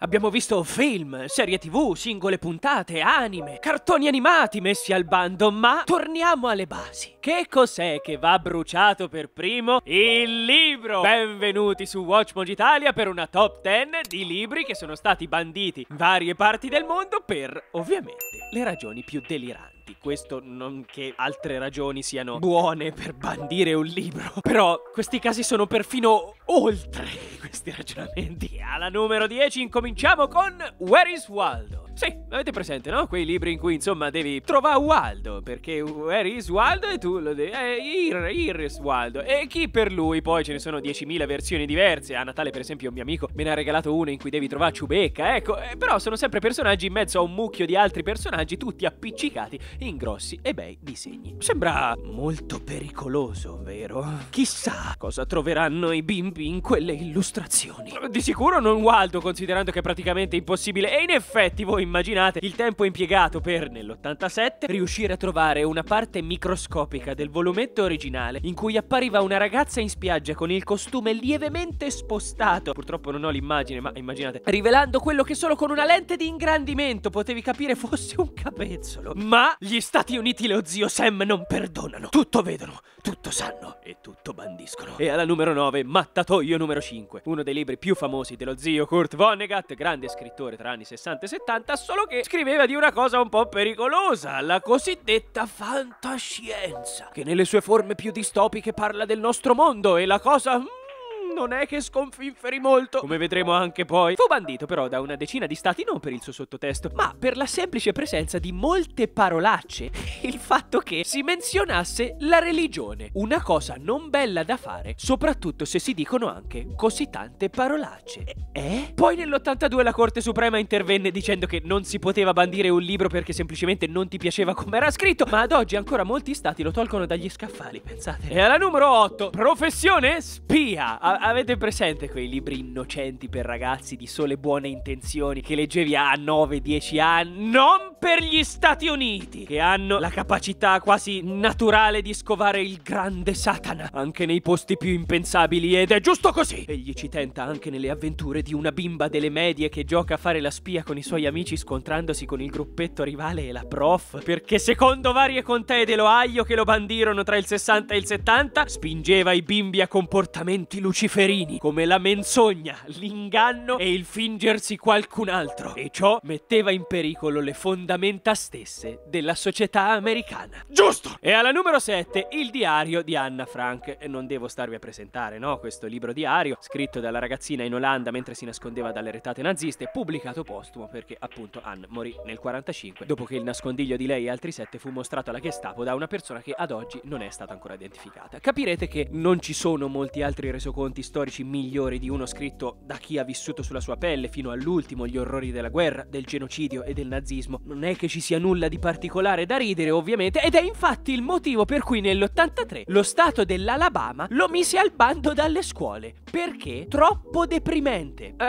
Abbiamo visto film, serie tv, singole puntate, anime, cartoni animati messi al bando, ma torniamo alle basi. Che cos'è che va bruciato per primo? Il libro! Benvenuti su Watchmog Italia per una top 10 di libri che sono stati banditi in varie parti del mondo per, ovviamente, le ragioni più deliranti diritti. Questo non che altre ragioni siano buone per bandire un libro, però questi casi sono perfino oltre questi ragionamenti. Alla numero 10 incominciamo con Where is Waldo? Sì, avete presente, no? Quei libri in cui, insomma, devi trovare Waldo, perché Where is Waldo e tu lo devi... Eh, here, here is Waldo. E chi per lui? Poi ce ne sono 10.000 versioni diverse. A Natale, per esempio, un mio amico me ne ha regalato una in cui devi trovare Ciubecca, ecco. Eh, però sono sempre personaggi in mezzo a un mucchio di altri personaggi, tutti appiccicati, in grossi e bei disegni. Sembra molto pericoloso, vero? Chissà cosa troveranno i bimbi in quelle illustrazioni. Di sicuro non Waldo, considerando che è praticamente impossibile. E in effetti, voi immaginate il tempo impiegato per, nell'87, riuscire a trovare una parte microscopica del volumetto originale in cui appariva una ragazza in spiaggia con il costume lievemente spostato. Purtroppo non ho l'immagine, ma immaginate. Rivelando quello che solo con una lente di ingrandimento potevi capire fosse un capezzolo. Ma gli Stati Uniti e lo zio Sam non perdonano. Tutto vedono, tutto sanno e tutto bandiscono. E alla numero 9, Mattatoio numero 5, uno dei libri più famosi dello zio Kurt Vonnegut, grande scrittore tra anni 60 e 70, solo che scriveva di una cosa un po' pericolosa, la cosiddetta fantascienza, che nelle sue forme più distopiche parla del nostro mondo e la cosa mm, non è che sconfinferi molto. Come vedremo anche poi. Fu bandito però da una decina di stati non per il suo sottotesto, ma per la semplice presenza di molte parolacce. Il fatto che si menzionasse la religione. Una cosa non bella da fare, soprattutto se si dicono anche così tante parolacce. Eh? eh? Poi nell'82 la Corte Suprema intervenne dicendo che non si poteva bandire un libro perché semplicemente non ti piaceva come era scritto, ma ad oggi ancora molti stati lo tolgono dagli scaffali, pensate. E alla numero 8, professione spia. Ah, avete presente quei libri innocenti per ragazzi di sole buone intenzioni che leggevi a 9-10 anni? Non per gli Stati Uniti, che hanno la capacità quasi naturale di scovare il grande Satana anche nei posti più impensabili ed è giusto così. Egli ci tenta anche nelle avventure di una bimba delle medie che gioca a fare la spia con i suoi amici scontrandosi con il gruppetto rivale e la prof, perché secondo varie contee dell'Ohio che lo bandirono tra il 60 e il 70, spingeva i bimbi a comportamenti luciferini, come la menzogna, l'inganno e il fingersi qualcun altro, e ciò metteva in pericolo le fondazioni fondamenta stesse della società americana. Giusto! E alla numero 7, il diario di Anna Frank. non devo starvi a presentare, no? Questo libro diario, scritto dalla ragazzina in Olanda mentre si nascondeva dalle retate naziste, pubblicato postumo perché appunto Anne morì nel 45, dopo che il nascondiglio di lei e altri sette fu mostrato alla Gestapo da una persona che ad oggi non è stata ancora identificata. Capirete che non ci sono molti altri resoconti storici migliori di uno scritto da chi ha vissuto sulla sua pelle fino all'ultimo gli orrori della guerra, del genocidio e del nazismo, Non non è che ci sia nulla di particolare da ridere ovviamente ed è infatti il motivo per cui nell'83 lo stato dell'Alabama lo mise al bando dalle scuole perché troppo deprimente. Uh,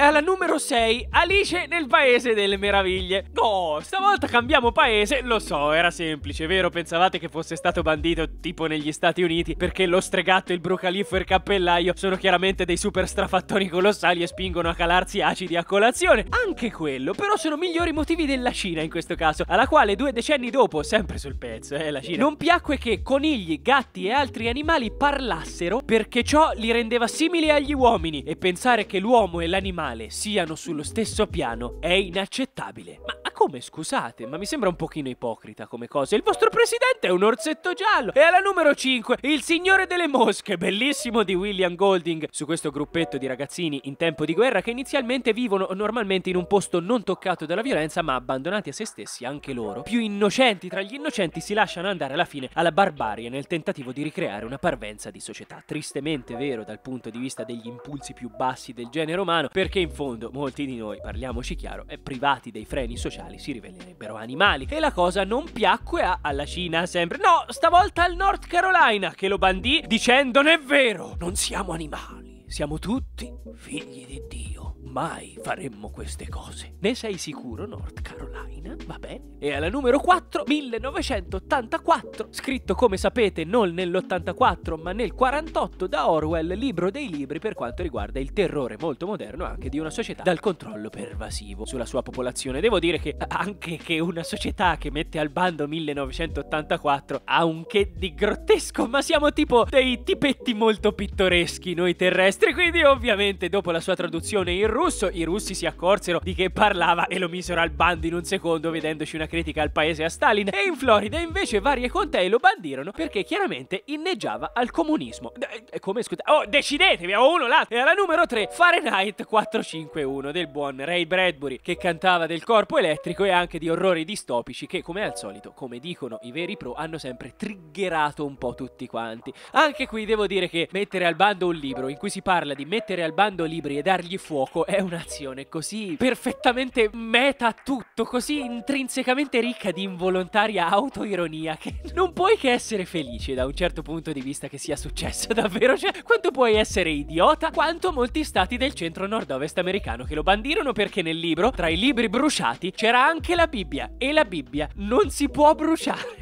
alla numero 6 Alice nel paese delle meraviglie. Oh, stavolta cambiamo paese, lo so, era semplice, vero? Pensavate che fosse stato bandito tipo negli Stati Uniti perché lo stregato, il brucaliffo e il cappellaio sono chiaramente dei super strafattoni colossali e spingono a calarsi acidi a colazione. Anche quello, però sono migliori motivi della Cina in questo caso, alla quale due decenni dopo, sempre sul pezzo, eh, la Cina, non piacque che conigli, gatti e altri animali parlassero perché ciò li rendeva simili agli uomini e pensare che l'uomo e l'animale siano sullo stesso piano è inaccettabile. Ma come scusate? Ma mi sembra un pochino ipocrita come cosa. Il vostro presidente è un orsetto giallo. E alla numero 5, Il Signore delle Mosche, bellissimo di William Golding, su questo gruppetto di ragazzini in tempo di guerra che inizialmente vivono normalmente in un posto non toccato dalla violenza ma abbandonato abbandonati a se stessi anche loro, più innocenti tra gli innocenti si lasciano andare alla fine alla barbarie nel tentativo di ricreare una parvenza di società. Tristemente vero dal punto di vista degli impulsi più bassi del genere umano, perché in fondo molti di noi, parliamoci chiaro, è eh, privati dei freni sociali si rivelerebbero animali. E la cosa non piacque a, alla Cina sempre. No, stavolta al North Carolina che lo bandì dicendo non è vero, non siamo animali. Siamo tutti figli di Dio. Mai faremmo queste cose. Ne sei sicuro, North Carolina? Va bene. E alla numero 4, 1984, scritto come sapete non nell'84 ma nel 48 da Orwell, libro dei libri per quanto riguarda il terrore molto moderno anche di una società dal controllo pervasivo sulla sua popolazione. Devo dire che anche che una società che mette al bando 1984 ha un che di grottesco, ma siamo tipo dei tipetti molto pittoreschi noi terrestri e quindi ovviamente dopo la sua traduzione in russo i russi si accorsero di che parlava e lo misero al bando in un secondo vedendoci una critica al paese a Stalin e in Florida invece varie contee lo bandirono perché chiaramente inneggiava al comunismo. D eh, come scusa? Oh, decidetevi, ho uno là! E alla numero 3 Fahrenheit 451 del buon Ray Bradbury che cantava del corpo elettrico e anche di orrori distopici che come al solito, come dicono i veri pro, hanno sempre triggerato un po' tutti quanti. Anche qui devo dire che mettere al bando un libro in cui si parla parla di mettere al bando libri e dargli fuoco è un'azione così perfettamente meta tutto, così intrinsecamente ricca di involontaria autoironia che non puoi che essere felice da un certo punto di vista che sia successo davvero, cioè quanto puoi essere idiota quanto molti stati del centro nord-ovest americano che lo bandirono perché nel libro, tra i libri bruciati, c'era anche la Bibbia e la Bibbia non si può bruciare.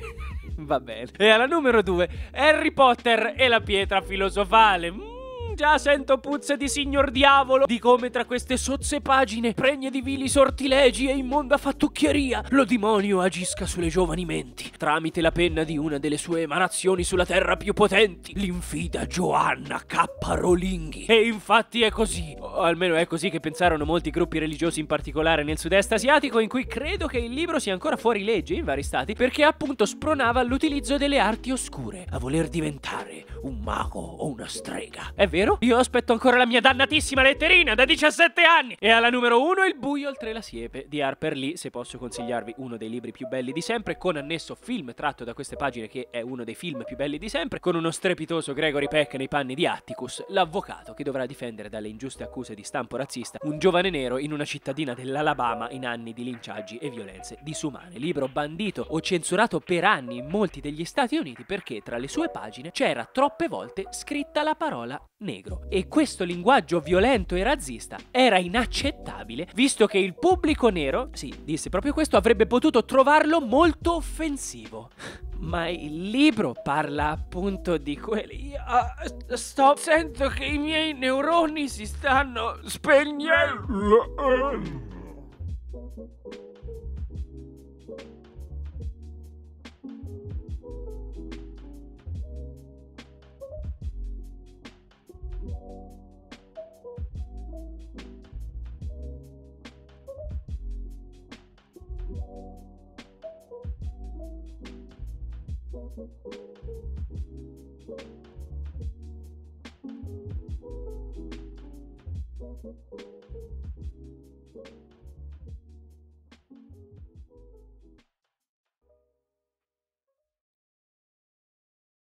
Va bene. E alla numero 2, Harry Potter e la pietra filosofale. Mm. Già sento puzze di signor diavolo, di come tra queste sozze pagine, pregne di vili sortilegi e immonda fattucchieria, lo demonio agisca sulle giovani menti, tramite la penna di una delle sue emanazioni sulla terra più potenti, l'infida Joanna K. Rolinghi. E infatti è così, o almeno è così che pensarono molti gruppi religiosi in particolare nel sud-est asiatico, in cui credo che il libro sia ancora fuori legge in vari stati, perché appunto spronava l'utilizzo delle arti oscure, a voler diventare un mago o una strega. È vero? Io aspetto ancora la mia dannatissima letterina da 17 anni. E alla numero 1 Il buio oltre la siepe di Harper Lee, se posso consigliarvi uno dei libri più belli di sempre, con annesso film tratto da queste pagine che è uno dei film più belli di sempre, con uno strepitoso Gregory Peck nei panni di Atticus, l'avvocato che dovrà difendere dalle ingiuste accuse di stampo razzista un giovane nero in una cittadina dell'Alabama in anni di linciaggi e violenze disumane. Libro bandito o censurato per anni in molti degli Stati Uniti perché tra le sue pagine c'era troppo troppe volte scritta la parola negro. E questo linguaggio violento e razzista era inaccettabile, visto che il pubblico nero, sì, disse proprio questo, avrebbe potuto trovarlo molto offensivo. Ma il libro parla appunto di quelli. Uh, sto. Sento che i miei neuroni si stanno spegnendo. thank you